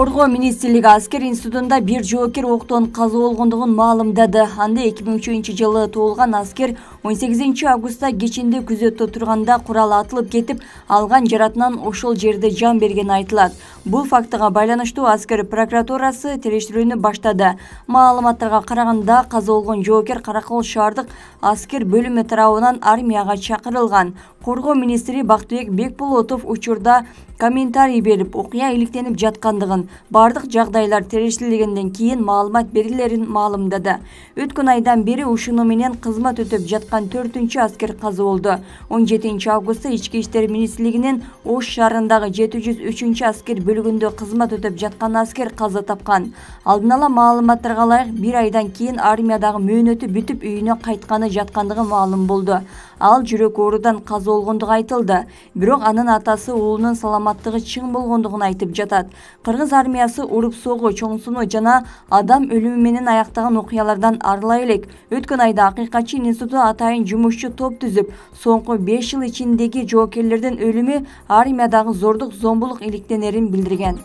коргоо министрлиги аскер институтунда бир жоокер октон каза болгондугун маалымдады анда эки миң үчүнчү жылы туулган аскер он сегизинчи августта кечинде күзөттө турганда курал атылып кетип алган жаратынан ошол жерде жан бергени айтылат бул фактыга байланыштуу аскер прокуратурасы териштирүүнү баштады маалыматтарга караганда каза болгон жоокер каракол шаардык аскер бөлүмү тарабынан армияга чакырылган коргоо министри бактыбек бекболотов учурда комментарий берип окуя иликтенип жаткандыгын бардық жағдайлар терешілігенден кейін маалымат белгилерин маалымдады өткөн айдан бери ушуну менен кызмат жатқан жаткан төртүнчү аскер каза болду он жетинчи августта ички иштер министрлигинин ош шаарындагы жети жүз үчүнчү аскер бөлүгүндө кызмат өтөп жаткан аскер каза тапкан алдын ала маалыматтарга ылайык бир айдан кийин армиядагы мөөнөтү бүтүп үйүнө кайтканы жаткандыгы маалым болду ал жүрөк оорудан каза болгондугу айтылды бирок анын атасы уулунун саламаттыгы чың болгондугун айтып жатат кыргыз армиясы ұрып соғы чоңсунуу жана адам өлүмү менен аяктаган окуялардан арыла элек өткөн айда акыйкатчы институту атайын жумушчу топ түзүп соңку 5 жыл ичиндеги жоокерлердин өлүмү армиядагы зордук зомбулук иликтенерин билдирген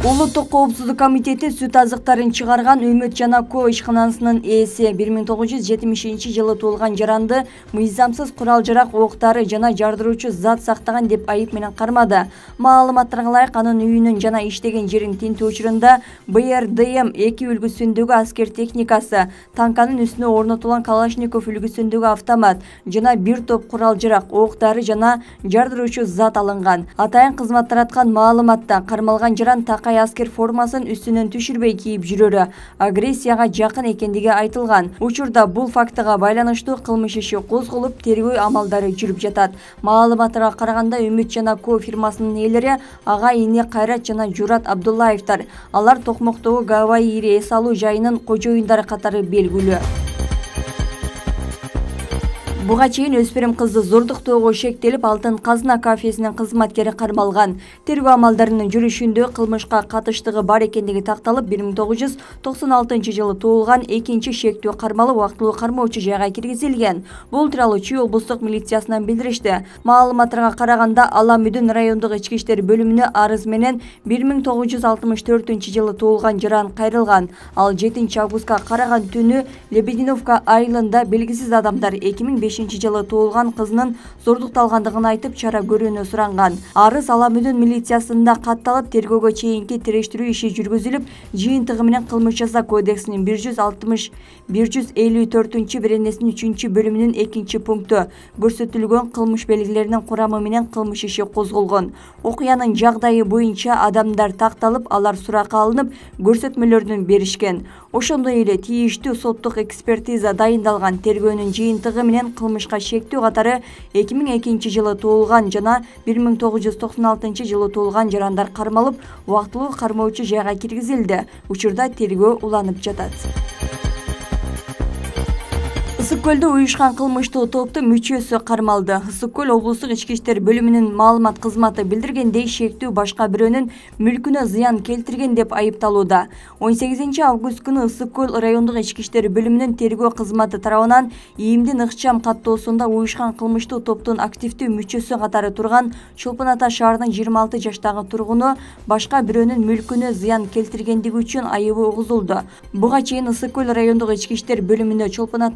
Улуттук коопсуздук комитеті сүт азықтарын шығарған жана Жанако ишканасынын ээси 1970 жылы туулган жаранды мыйзамсыз құрал жарақ оқтары жана жардыруучу зат сақтаған деп айып менен кармады. Маалыматтарга ылайык анын үйүнүн жана иштеген жерин тинтүү учурунда БРДМ 2 үлгүсүндөгү аскер техникасы, танканын үстүнө орнотулган Калашников үлгүсүндөгү автомат жана бир топ құрал жарақ оқтары жана жардыруучу зат алынган. Атайын кызмат тараткан маалыматта кармалган жаран аскер формасын үстүнөн түшүрбөй кийип жүрөрү агрессияга жакын экендиги айтылган учурда бул фактыга байланыштуу кылмыш иши козголуп тергөө амалдары жүрүп жатат маалыматтарга караганда үмүт жана ко фирмасынын ээлери ага ини кайрат жана журат абдуллаевтер алар токмоктогу гавайи ири эс алуу жайынын кожоюндары катары белгилүү буга чейин қызды кызды зордуктоого шектелип алтын казына кафесинин кызматкери кармалган тергөө амалдарынын жүрүшүндө кылмышка катыштыгы бар экендиги такталып 1996 миң тогуз жүз токсон алтынчы жылы туулган экинчи шектүү кармалып убактылуу кармоочу жайга киргизилген бул чүй облустук милициясынан билдиришти маалыматтарга караганда аламүдүн мүдүн райондук ички иштер бөлүмүнө арыз менен бир жылы туулган жыран кайрылган ал жетинчи августка караган түнү лебединовка айылында белгисиз адамдар эки жылы туылған қызының зордукталгандыгын айтып чара көрүүнү сұранған. арыз ала милициясында қатталып тергөөгө чейинки териштирүү иши жүргүзүлүп жыйынтыгы менен кылмыш жасоо кодексинин бир жүз алтымыш бир жүз элүү төртүнчү беренесинин үчүнчү бөлүмүнүн экинчи пункту көрсөтүлгөн кылмыш белгилеринин курамы менен кылмыш иши козголгон окуянын жагдайы боюнча адамдар тақталып алар суракка алынып көрсөтмөлөрүн беришкен ошондой эле тийиштүү соттук экспертиза дайындалған тергөөнүн жыйынтыгы менен кылмышка шектүү катары эки миң экинчи жылы туулган жана бир миң тогуз жүз токсон алтынчы жылы туулган жарандар кармалып убактылуу кармоочу жайга киргизилди учурда тергөө уланып жатат көлдө уюшкан кылмыштуу топтун мүчөсү кармалды көл облустук ички иштер бөлүмүнүн маалымат кызматы билдиргендей шектүү башка бирөөнүн мүлкүнө зыян келтирген деп айыпталууда он сегизинчи август күнү ысык көл райондук ички иштер бөлүмүнүн тергөө кызматы тарабынан ийимдин ыкчам каттоосунда уюшкан кылмыштуу топтун активдүү мүчөсү катары турган чолпон ата шаарынын жыйырма алты жаштагы тургуну башка бирөөнүн мүлкүнө зыян келтиргендиги үчүн айыбы угузулду буга чейин ысык көл райондук ички иштер бөлүмүнө чолпон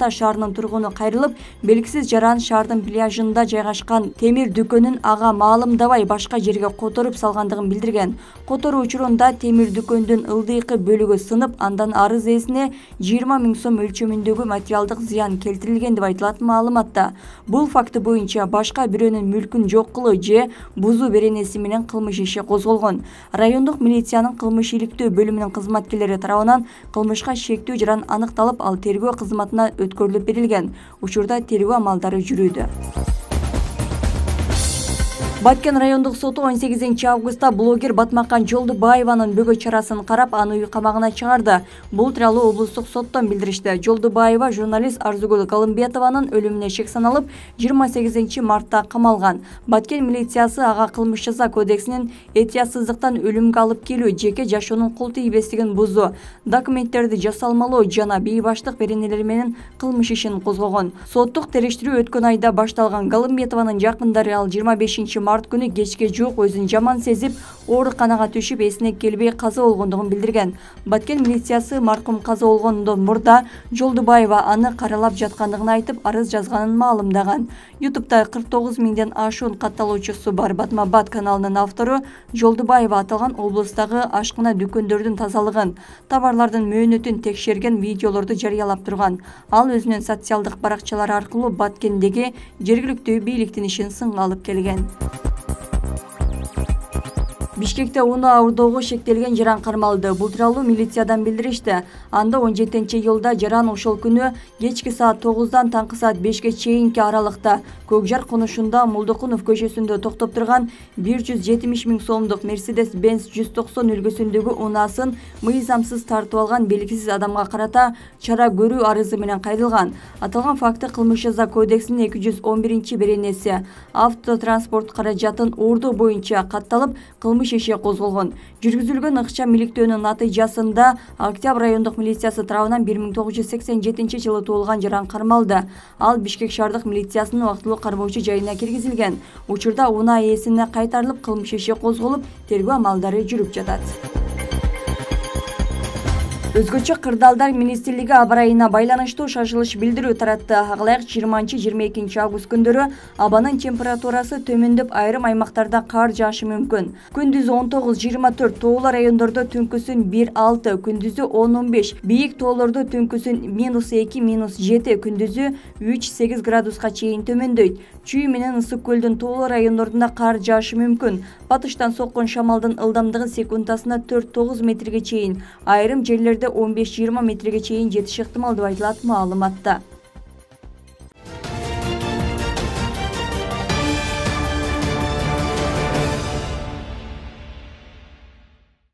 тургуну кайрылып белгисиз жаран шаардын пляжында жайгашкан темир дүкөнүн ага маалымдабай башка жерге которуп салғандығын билдирген которуу учурунда темир дүкөндүн ылдыйкы бөлүгү сынып андан арыз ээсине жыйырма миң сом өлчөмүндөгү материалдык зыян келтирилген деп айтылат маалыматта бул факты боюнча башка бирөөнүн мүлкүн жок кылуу же бузуу беренеси менен кылмыш иши козголгон райондук милициянын кылмыш иликтөө бөлүмүнүн кызматкерлери тарабынан кылмышка шектүү жаран аныкталып ал тергөө кызматына өткөрүлүп берилген берилген учурда тергөө амалдары жүрүүдө баткен райондук соту 18 сегизинчи августта блогер батмакан жолдубаеванын бөгөт чарасын карап аны үй камагына чыгарды бул тууралуу облустук соттон билдиришти жолдубаева журналист арзыгүл калымбетованын өлүмүнө шек саналып 28 сегизинчи мартта камалган баткен милициясы аға кылмыш жасоо кодексинин этиятсыздыктан өлүмгө алып келүү жеке жашоонун кул тийбестигин бузуу документтерди жасалмалоо жана бейбаштык беренелери менен кылмыш ишин козгогон соттук териштирүү өткөн айда башталган галымбетованын жакындары ал 25 бешинчи март күні кешке жоқ өзүн жаман сезип ооруканага түшүп есіне келбей каза болгондугун билдирген баткен милициясы маркум каза болгондон мурда Жолдыбаева аны қаралап жатқандығын айтып арыз жазғанын маалымдаган ютубта кырк тогуз миңден ашуун катталуучусу бар бат каналының автору Жолдыбаева аталган облыстағы ашқына дүкөндөрдүн тазалығын товарлардын мөөнөтүн текшерген видеолорду жарыялап тұрған ал өзүнүн социалдық баракчалары арқылы баткендеги жергілікті бийликтин ишин сынга алып келген бишкекте унаа аырдоого шектелген жаран кармалды бул тууралуу милициядан билдиришти анда он жетинчи июлда жаран ошол күнү кечки саат тогуздан таңкы саат бешке чейинки аралыкта көк жар конушунда молдокунов көчөсүндө токтоп турган бир жүз жетимиш миң сомдук мерседес бенз жүз токсон үлгүсүндөгү унаасын мыйзамсыз тартып алган белгисиз адамга карата чара көрүү арызы менен кайрылган аталган факты кылмыш жаза кодексинин эки жүз он биринчи беренеси автотранспорт каражатын уурдоо боюнча катталып кылмыш иши козголгон жүргүзүлгөн ыкчам иликтөөнүн натыйжасында октябрь райондук милициясы тарабынан бир миң тогуз жүз сексен жетинчи жылы туулган жаран кармалды ал бишкек шаардык милициясынын убактылуу кармоочу жайына киргизилген учурда унаа ээсине кайтарылып кылмыш иши козголуп тергөө амалдары жүрүп жатат Өзгөчі қырдалдар министерлігі абарайына байланышты шашылыш білдіру таратты. Ағылайық 20-22 август күндөрү абанын температурасы төміндіп айрым аймақтарда қар жашы мүмкін. Күндүз 19-24 тоғылар айындырды түнкісін 1-6, күндізі 10-15, бейік тоолордо түнкісін минус 2-7, күндізі 3-8 градусқа чейін төмөндөйт. Чүй менен ысык көлдүн тоғылар айындырдында кар жаашы мүмкүн. Батыштан соккон шамалдын ылдамдыгы секундасына 4-9 метрге чейин. Айрым жерлерде жерде 15-20 метрге чейін жетиши ыктымал деп айтылат маалыматта